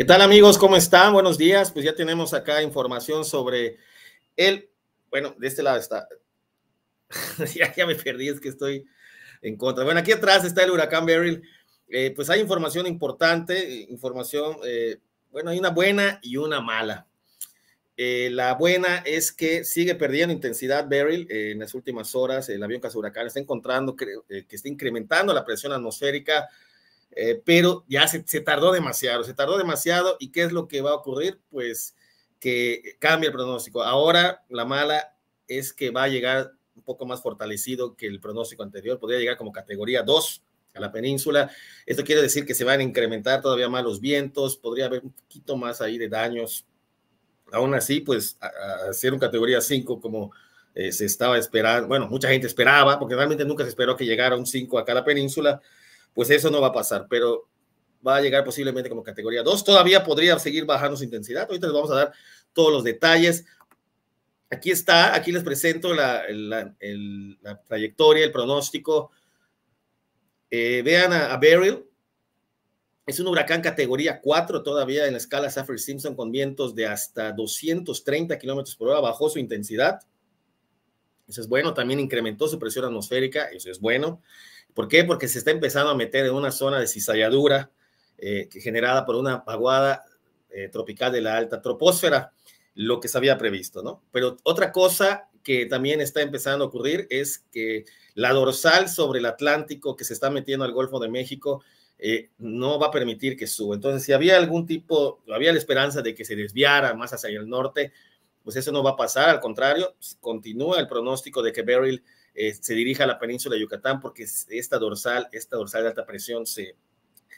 ¿Qué tal amigos? ¿Cómo están? Buenos días. Pues ya tenemos acá información sobre el, bueno, de este lado está, ya, me perdí, es que estoy en contra. Bueno, aquí atrás está el huracán Beryl. Eh, pues hay información importante, información, eh, bueno, hay una buena y una mala. Eh, la buena es que sigue perdiendo intensidad Beryl en las últimas horas. El avión Casa Huracán está encontrando que, que está incrementando la presión atmosférica eh, pero ya se, tardó demasiado, se tardó demasiado y ¿qué es lo que va a ocurrir? Pues que cambia el pronóstico. Ahora la mala es que va a llegar un poco más fortalecido que el pronóstico anterior, podría llegar como categoría 2 a la península. Esto quiere decir que se van a incrementar todavía más los vientos, podría haber un poquito más ahí de daños. Aún así, pues hacer un categoría 5 como eh, se estaba esperando, bueno, mucha gente esperaba, porque realmente nunca se esperó que llegara un 5 acá a la península, pues eso no va a pasar, pero va a llegar posiblemente como categoría 2. Todavía podría seguir bajando su intensidad. Ahorita les vamos a dar todos los detalles. Aquí está, aquí les presento la, trayectoria, el pronóstico. Eh, vean a, Beryl. Es un huracán categoría 4 todavía en la escala Saffir-Simpson con vientos de hasta 230 kilómetros por hora. Bajó su intensidad. Eso es bueno. También incrementó su presión atmosférica. Eso es bueno. ¿Por qué? Porque se está empezando a meter en una zona de cizalladura eh, generada por una aguada eh, tropical de la alta troposfera, lo que se había previsto, ¿no? Pero otra cosa que también está empezando a ocurrir es que la dorsal sobre el Atlántico que se está metiendo al Golfo de México eh, no va a permitir que suba. Entonces, si había algún tipo, había la esperanza de que se desviara más hacia el norte, pues eso no va a pasar, al contrario, continúa el pronóstico de que Beryl eh, se dirija a la península de Yucatán porque esta dorsal, esta dorsal de alta presión se,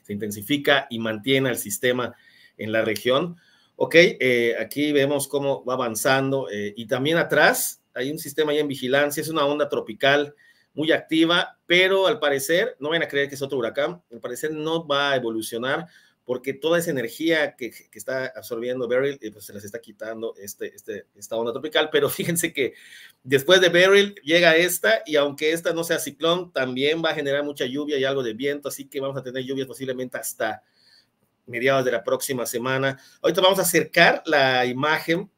intensifica y mantiene al sistema en la región. Ok, eh, aquí vemos cómo va avanzando eh, y también atrás hay un sistema ahí en vigilancia, es una onda tropical muy activa, pero al parecer, no van a creer que es otro huracán, al parecer no va a evolucionar porque toda esa energía que, está absorbiendo Beryl, eh, pues se las está quitando este, este esta onda tropical, pero fíjense que después de Beryl llega esta, y aunque esta no sea ciclón, también va a generar mucha lluvia y algo de viento, así que vamos a tener lluvias posiblemente hasta mediados de la próxima semana. Ahorita vamos a acercar la imagen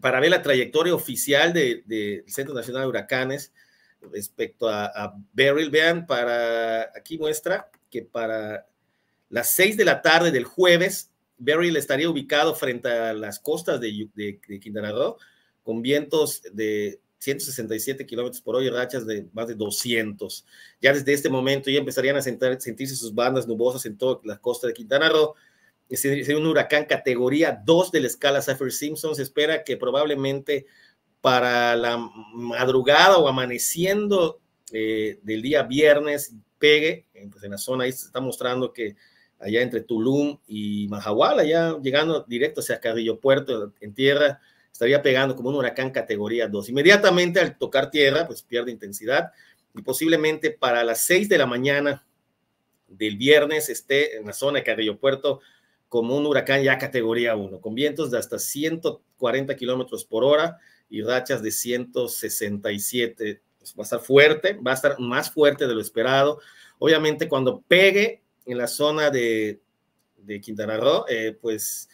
para ver la trayectoria oficial del Centro Nacional de Huracanes respecto a, Beryl. Vean, para aquí muestra que para las 6 de la tarde del jueves, Beryl estaría ubicado frente a las costas de, Quintana Roo, con vientos de 167 kilómetros por hoy, y rachas de más de 200. Ya desde este momento ya empezarían a sentirse sus bandas nubosas en toda la costa de Quintana Roo. Sería un huracán categoría 2 de la escala Saffir-Simpson. Se espera que probablemente para la madrugada o amaneciendo eh, del día viernes pegue, eh, pues en la zona ahí se está mostrando que allá entre Tulum y Mahahual, allá llegando directo hacia Carrillo Puerto en tierra, estaría pegando como un huracán categoría 2. Inmediatamente al tocar tierra, pues pierde intensidad y posiblemente para las 6 de la mañana del viernes esté en la zona de Carrillo Puerto como un huracán ya categoría 1, con vientos de hasta 140 kilómetros por hora y rachas de 167. Pues, va a estar fuerte, va a estar más fuerte de lo esperado. Obviamente cuando pegue en la zona de, Quintana Roo, eh, pues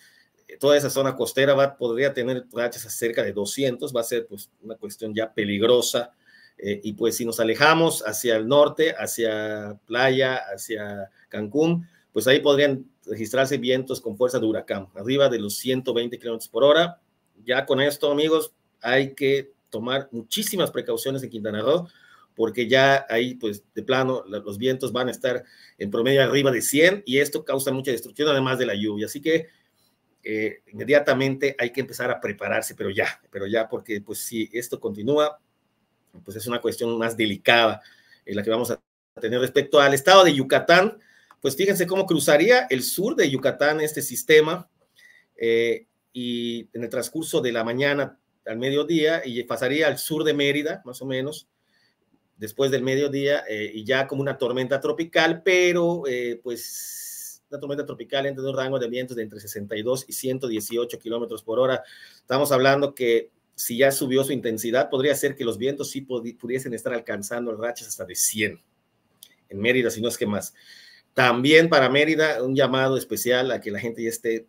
eh, toda esa zona costera va, podría tener rachas cerca de 200, va a ser pues una cuestión ya peligrosa. Eh, y pues si nos alejamos hacia el norte, hacia Playa, hacia Cancún, pues ahí podrían registrarse vientos con fuerza de huracán, arriba de los 120 kilómetros por hora. Ya con esto, amigos, hay que tomar muchísimas precauciones en Quintana Roo porque ya ahí, pues, de plano, los vientos van a estar en promedio arriba de 100 y esto causa mucha destrucción, además de la lluvia. Así que eh, inmediatamente hay que empezar a prepararse, pero ya, pero ya, porque pues si esto continúa, pues es una cuestión más delicada en eh, la que vamos a tener respecto al estado de Yucatán. Pues fíjense cómo cruzaría el sur de Yucatán este sistema eh, y en el transcurso de la mañana al mediodía y pasaría al sur de Mérida, más o menos, después del mediodía eh, y ya como una tormenta tropical, pero eh, pues una tormenta tropical entre dos rango de vientos de entre 62 y 118 kilómetros por hora. Estamos hablando que si ya subió su intensidad, podría ser que los vientos sí pudiesen estar alcanzando rachas hasta de 100 en Mérida, si no es que más. También para Mérida, un llamado especial a que la gente ya esté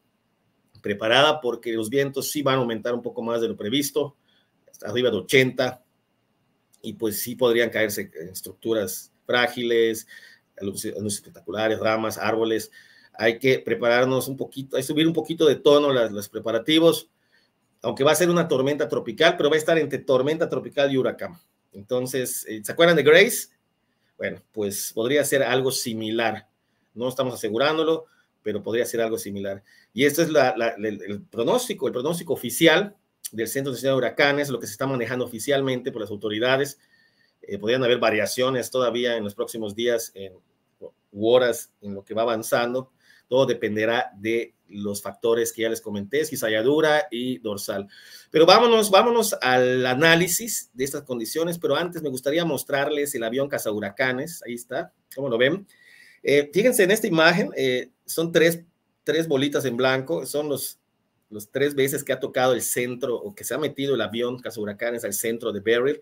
preparada porque los vientos sí van a aumentar un poco más de lo previsto, hasta arriba de 80 y pues sí podrían caerse estructuras frágiles, luces espectaculares, ramas, árboles. Hay que prepararnos un poquito, hay que subir un poquito de tono los preparativos, aunque va a ser una tormenta tropical, pero va a estar entre tormenta tropical y huracán. Entonces, eh, ¿se acuerdan de Grace? Bueno, pues podría ser algo similar. No estamos asegurándolo, pero podría ser algo similar. Y este es la, el pronóstico, el pronóstico oficial del Centro de de Huracanes, lo que se está manejando oficialmente por las autoridades. Eh, podrían haber variaciones todavía en los próximos días en, horas en lo que va avanzando. Todo dependerá de los factores que ya les comenté, cizalladura y dorsal. Pero vámonos, vámonos al análisis de estas condiciones, pero antes me gustaría mostrarles el avión huracanes ahí está, ¿cómo lo ven? Eh, fíjense en esta imagen, eh, son tres, tres bolitas en blanco, son los los tres veces que ha tocado el centro o que se ha metido el avión Caso Huracanes al centro de Beryl.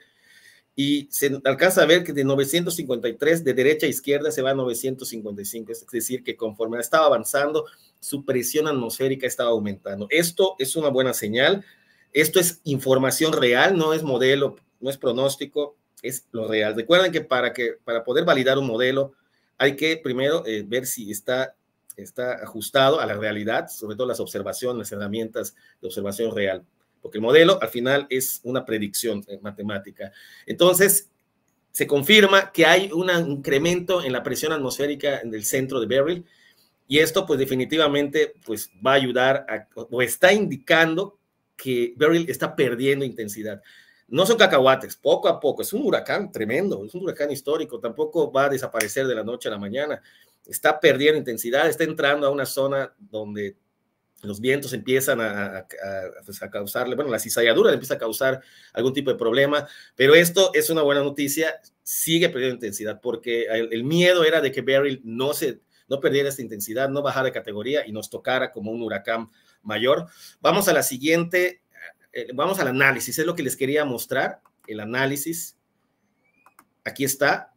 Y se alcanza a ver que de 953 de derecha a izquierda se va a 955, es decir, que conforme estaba avanzando, su presión atmosférica estaba aumentando. Esto es una buena señal, esto es información real, no es modelo, no es pronóstico, es lo real. Recuerden que para, que, para poder validar un modelo hay que primero eh, ver si está está ajustado a la realidad, sobre todo las observaciones, las herramientas de observación real, porque el modelo al final es una predicción matemática. Entonces, se confirma que hay un incremento en la presión atmosférica en el centro de Beryl y esto pues definitivamente pues va a ayudar o está indicando que Beryl está perdiendo intensidad. No son cacahuates, poco a poco, es un huracán tremendo, es un huracán histórico, tampoco va a desaparecer de la noche a la mañana está perdiendo intensidad, está entrando a una zona donde los vientos empiezan a, causarle, bueno, la cizalladura le empieza a causar algún tipo de problema, pero esto es una buena noticia, sigue perdiendo intensidad, porque el, miedo era de que Beryl no, se, no perdiera esta intensidad, no bajara de categoría y nos tocara como un huracán mayor. Vamos a la siguiente, eh, vamos al análisis, es lo que les quería mostrar, el análisis. Aquí está,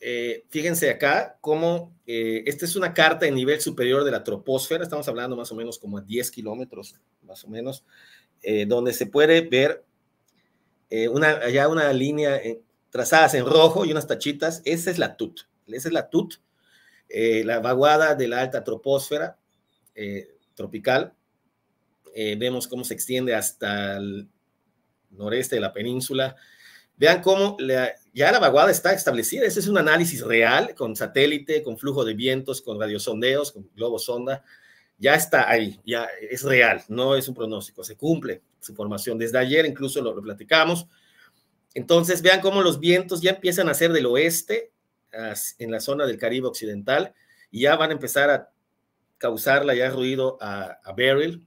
eh, fíjense acá cómo eh, esta es una carta de nivel superior de la troposfera, estamos hablando más o menos como a 10 kilómetros, más o menos, eh, donde se puede ver una, allá una línea trazadas en rojo y unas tachitas, esa es la TUT, esa es la TUT, la vaguada de la alta troposfera tropical. vemos cómo se extiende hasta el noreste de la península, Vean cómo ya la vaguada está establecida. Ese es un análisis real con satélite, con flujo de vientos, con radiosondeos, con globo sonda. Ya está ahí, ya es real, no es un pronóstico, se cumple su formación. Desde ayer incluso lo, platicamos. Entonces vean cómo los vientos ya empiezan a ser del oeste en la zona del Caribe Occidental y ya van a empezar a causarle ya ruido a, a Beryl,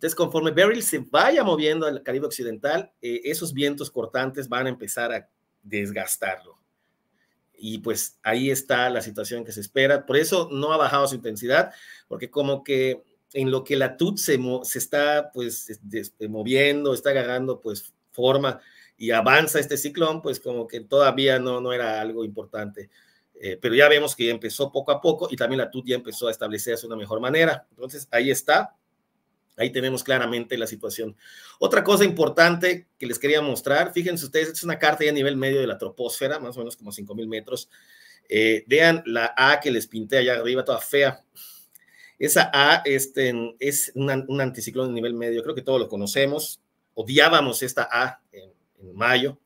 entonces, conforme Beryl se vaya moviendo al Caribe Occidental, eh, esos vientos cortantes van a empezar a desgastarlo. Y pues ahí está la situación que se espera. Por eso no ha bajado su intensidad, porque como que en lo que la TUT se, está pues eh, moviendo, está agarrando pues forma y avanza este ciclón, pues como que todavía no, no era algo importante. Eh, pero ya vemos que empezó poco a poco y también la TUT ya empezó a establecerse de una mejor manera. Entonces ahí está Ahí tenemos claramente la situación. Otra cosa importante que les quería mostrar, fíjense ustedes, es una carta ya a nivel medio de la troposfera, más o menos como 5.000 metros. Eh, vean la A que les pinté allá arriba, toda fea. Esa A este, es un anticiclón de nivel medio, creo que todos lo conocemos. Odiábamos esta A en, en mayo.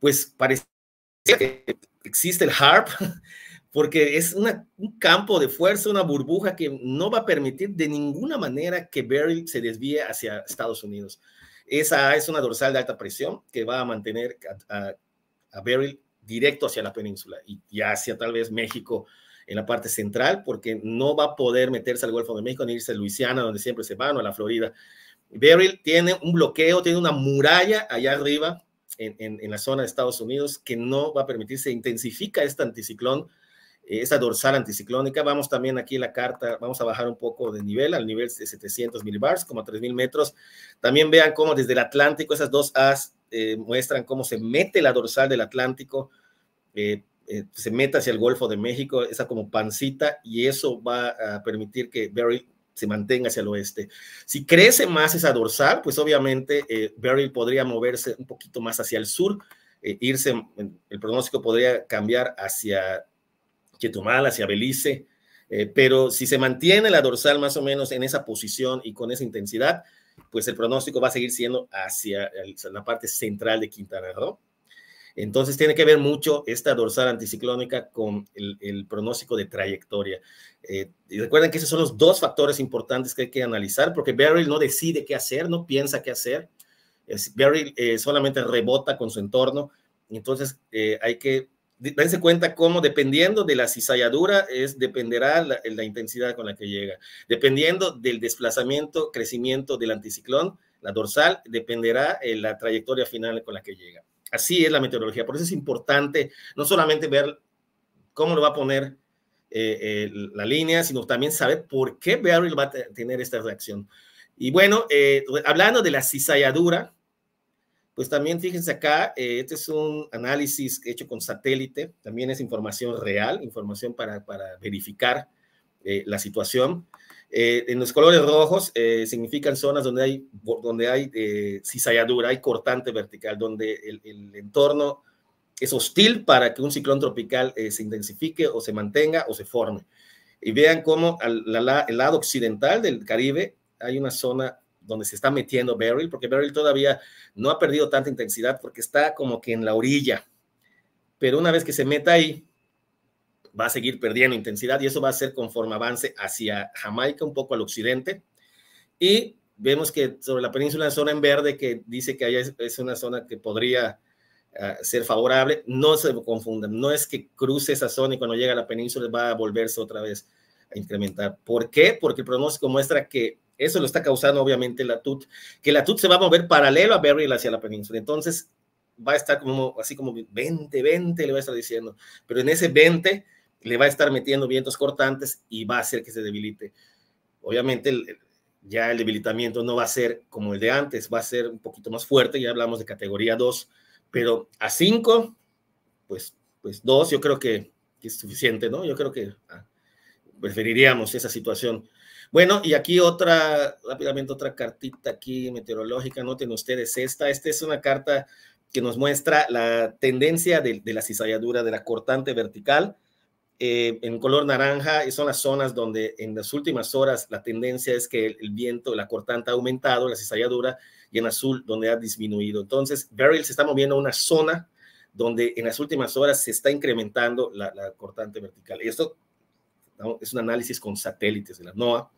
Pues parece que existe el HARP, porque es una, un campo de fuerza, una burbuja que no va a permitir de ninguna manera que Beryl se desvíe hacia Estados Unidos. Esa es una dorsal de alta presión que va a mantener a, a, Beryl directo hacia la península y, ya hacia tal vez México en la parte central, porque no va a poder meterse al Golfo de México ni irse a Luisiana, donde siempre se van, o a la Florida. Beryl tiene un bloqueo, tiene una muralla allá arriba en, en la zona de Estados Unidos que no va a permitir, se intensifica este anticiclón eh, esa dorsal anticiclónica. Vamos también aquí la carta, vamos a bajar un poco de nivel, al nivel de 700 milibars, como a 3000 metros. También vean cómo desde el Atlántico, esas dos As eh, muestran cómo se mete la dorsal del Atlántico, eh, se mete hacia el Golfo de México, esa como pancita, y eso va a permitir que Barry se mantenga hacia el oeste. Si crece más esa dorsal, pues obviamente Beryl podría moverse un poquito más hacia el sur, irse, el pronóstico podría cambiar hacia Chetumal, hacia Belice, eh, pero si se mantiene la dorsal más o menos en esa posición y con esa intensidad, pues el pronóstico va a seguir siendo hacia la parte central de Quintana Roo. Entonces tiene que ver mucho esta dorsal anticiclónica con el, pronóstico de trayectoria. Eh, y recuerden que esos son los dos factores importantes que hay que analizar, porque Beryl no decide qué hacer, no piensa qué hacer. Beryl eh, solamente rebota con su entorno. Entonces hay que dense cuenta cómo dependiendo de la cizalladura es dependerá la, intensidad con la que llega. Dependiendo del desplazamiento, crecimiento del anticiclón, la dorsal dependerá eh, la trayectoria final con la que llega. Así es la meteorología. Por eso es importante no solamente ver cómo lo va a poner eh, eh, la línea, sino también saber por qué Beryl va a tener esta reacción. Y bueno, hablando de la cizalladura, pues también fíjense acá, eh, este es un análisis hecho con satélite, también es información real, información para, para verificar eh, la situación. Eh, en los colores rojos significan zonas donde hay, donde hay cizalladura, hay cortante vertical, donde el, entorno es hostil para que un ciclón tropical se intensifique o se mantenga o se forme. Y vean cómo al el lado occidental del Caribe hay una zona donde se está metiendo Beryl, porque Beryl todavía no ha perdido tanta intensidad porque está como que en la orilla. Pero una vez que se meta ahí, va a seguir perdiendo intensidad y eso va a ser conforme avance hacia Jamaica, un poco al occidente. Y vemos que sobre la península, zona en verde, que dice que allá es, una zona que podría ah, ser favorable, no se confundan, no es que cruce esa zona y cuando llega a la península va a volverse otra vez a incrementar. ¿Por qué? Porque el pronóstico muestra que eso lo está causando obviamente la TUT, que la TUT se va a mover paralelo a Beryl hacia la península. Entonces va a estar como así como 20, 20 le va a estar diciendo, pero en ese 20 le va a estar metiendo vientos cortantes y va a hacer que se debilite. Obviamente ya el debilitamiento no va a ser como el de antes, va a ser un poquito más fuerte, ya hablamos de categoría 2, pero a 5, pues, pues 2 yo creo que, que, es suficiente, ¿no? Yo creo que ah, preferiríamos esa situación. Bueno, y aquí otra, rápidamente otra cartita aquí meteorológica, noten ustedes esta, esta es una carta que nos muestra la tendencia de, la cizalladura, de la cortante vertical, eh, en color naranja, y son las zonas donde en las últimas horas la tendencia es que el, viento, la cortante ha aumentado, la cizalladura, y en azul donde ha disminuido. Entonces, Beryl se está moviendo a una zona donde en las últimas horas se está incrementando la, la cortante vertical. Y esto es un análisis con satélites de la NOAA.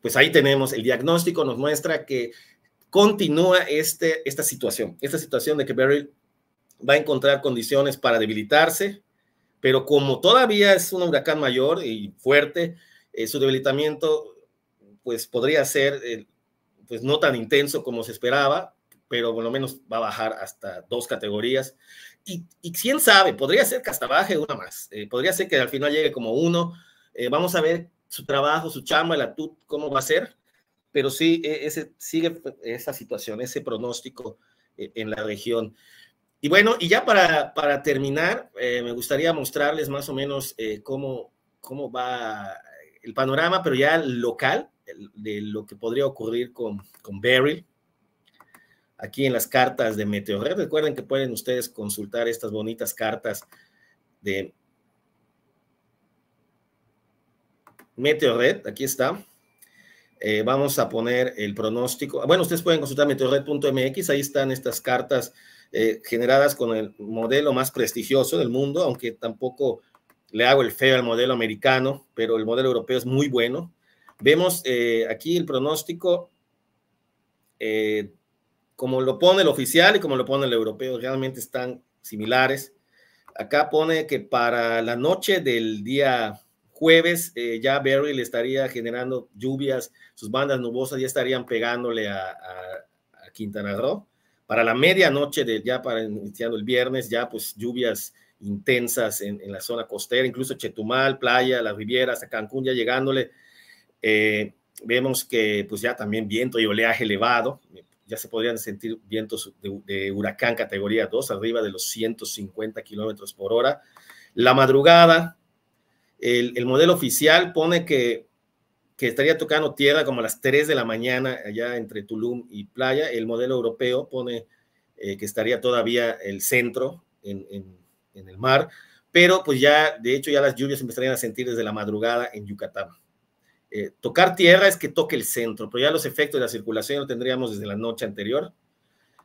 Pues ahí tenemos el diagnóstico, nos muestra que continúa este, esta situación, esta situación de que Beryl va a encontrar condiciones para debilitarse, pero como todavía es un huracán mayor y fuerte, eh, su debilitamiento pues podría ser eh, pues no tan intenso como se esperaba, pero por lo menos va a bajar hasta dos categorías y, quién sabe, podría ser Castabaje una más, eh, podría ser que al final llegue como uno, eh, vamos a ver su trabajo, su chamba, la TUT, cómo va a ser, pero sí, e, ese, sigue esa situación, ese pronóstico e, en la región. Y bueno, y ya para, para terminar, eh, me gustaría mostrarles más o menos cómo, cómo va el panorama, pero ya local, de lo que podría ocurrir con, con Beryl aquí en las cartas de Meteorred. Recuerden que pueden ustedes consultar estas bonitas cartas de Meteorred. Aquí está. Eh, vamos a poner el pronóstico. Bueno, ustedes pueden consultar meteorred.mx. Ahí están estas cartas eh, generadas con el modelo más prestigioso del mundo, aunque tampoco le hago el feo al modelo americano, pero el modelo europeo es muy bueno. Vemos eh, aquí el pronóstico como lo pone el oficial y como lo pone el europeo, realmente están similares. Acá pone que para la noche del día jueves eh, ya Barry le estaría generando lluvias, sus bandas nubosas ya estarían pegándole a, Quintana Roo. Para la medianoche, de, ya para iniciando el viernes, ya pues lluvias intensas en, la zona costera, incluso Chetumal, Playa, las Rivieras, a Cancún ya llegándole. Eh, vemos que pues ya también viento y oleaje elevado, ya se podrían sentir vientos de, huracán categoría 2, arriba de los 150 kilómetros por hora. La madrugada, el, modelo oficial pone que, estaría tocando tierra como a las 3 de la mañana, allá entre Tulum y Playa. El modelo europeo pone eh, que estaría todavía el centro en, en el mar, pero pues ya, de hecho, ya las lluvias empezarían a sentir desde la madrugada en Yucatán. Eh, tocar tierra es que toque el centro, pero ya los efectos de la circulación lo tendríamos desde la noche anterior.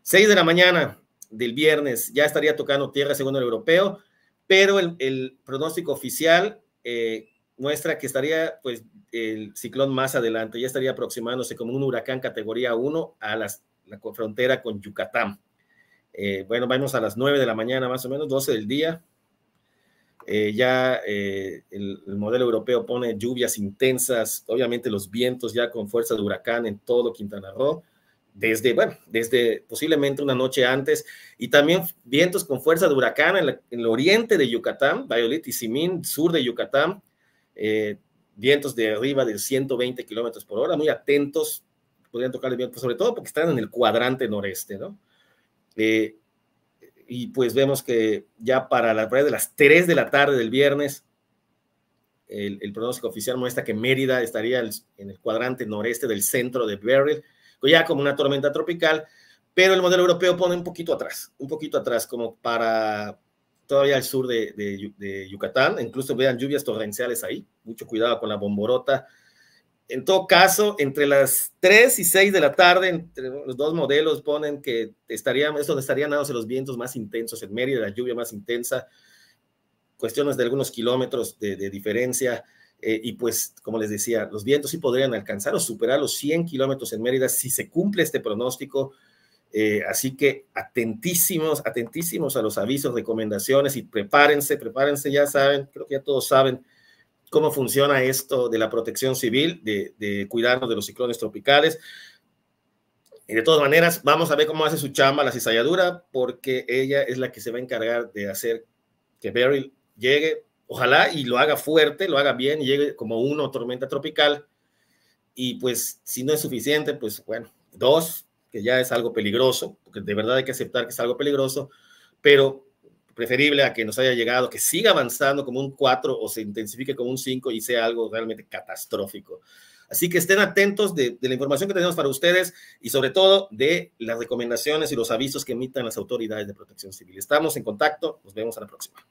6 de la mañana del viernes ya estaría tocando tierra según el europeo, pero el, pronóstico oficial eh, muestra que estaría pues el ciclón más adelante, ya estaría aproximándose como un huracán categoría 1 a la frontera con Yucatán. Eh, bueno, vamos a las 9 de la mañana más o menos, 12 del día, eh, ya eh, el, modelo europeo pone lluvias intensas, obviamente los vientos ya con fuerza de huracán en todo Quintana Roo, desde, bueno, desde posiblemente una noche antes, y también vientos con fuerza de huracán en, el oriente de Yucatán, Violet y Simín, sur de Yucatán, eh, vientos de arriba de 120 kilómetros por hora, muy atentos, podrían tocar el viento, pues, sobre todo porque están en el cuadrante noreste, ¿no? y pues vemos que ya para las, de las 3 de la tarde del viernes, el, pronóstico oficial muestra que Mérida estaría en el cuadrante noreste del centro de Beryl, pues ya como una tormenta tropical, pero el modelo europeo pone un poquito atrás, un poquito atrás, como para todavía el sur de, de Yucatán, incluso vean lluvias torrenciales ahí, mucho cuidado con la bomborota, en todo caso, entre las 3 y 6 de la tarde, entre los dos modelos ponen que estarían, es estarían los vientos más intensos, en Mérida, la lluvia más intensa, cuestiones de algunos kilómetros de, diferencia. Eh, y pues, como les decía, los vientos sí podrían alcanzar o superar los 100 kilómetros en Mérida si se cumple este pronóstico. Eh, así que atentísimos, atentísimos a los avisos, recomendaciones y prepárense, prepárense, ya saben, creo que ya todos saben, cómo funciona esto de la protección civil, de, cuidarnos de los ciclones tropicales. Y de todas maneras, vamos a ver cómo hace su chamba la cizalladura, porque ella es la que se va a encargar de hacer que Barry llegue, ojalá y lo haga fuerte, lo haga bien, y llegue como uno tormenta tropical. Y pues, si no es suficiente, pues bueno, dos, que ya es algo peligroso, porque de verdad hay que aceptar que es algo peligroso, pero preferible a que nos haya llegado, que siga avanzando como un 4 o se intensifique como un 5 y sea algo realmente catastrófico. Así que estén atentos de, la información que tenemos para ustedes y sobre todo de las recomendaciones y los avisos que emitan las autoridades de protección civil. Estamos en contacto, nos vemos a la próxima.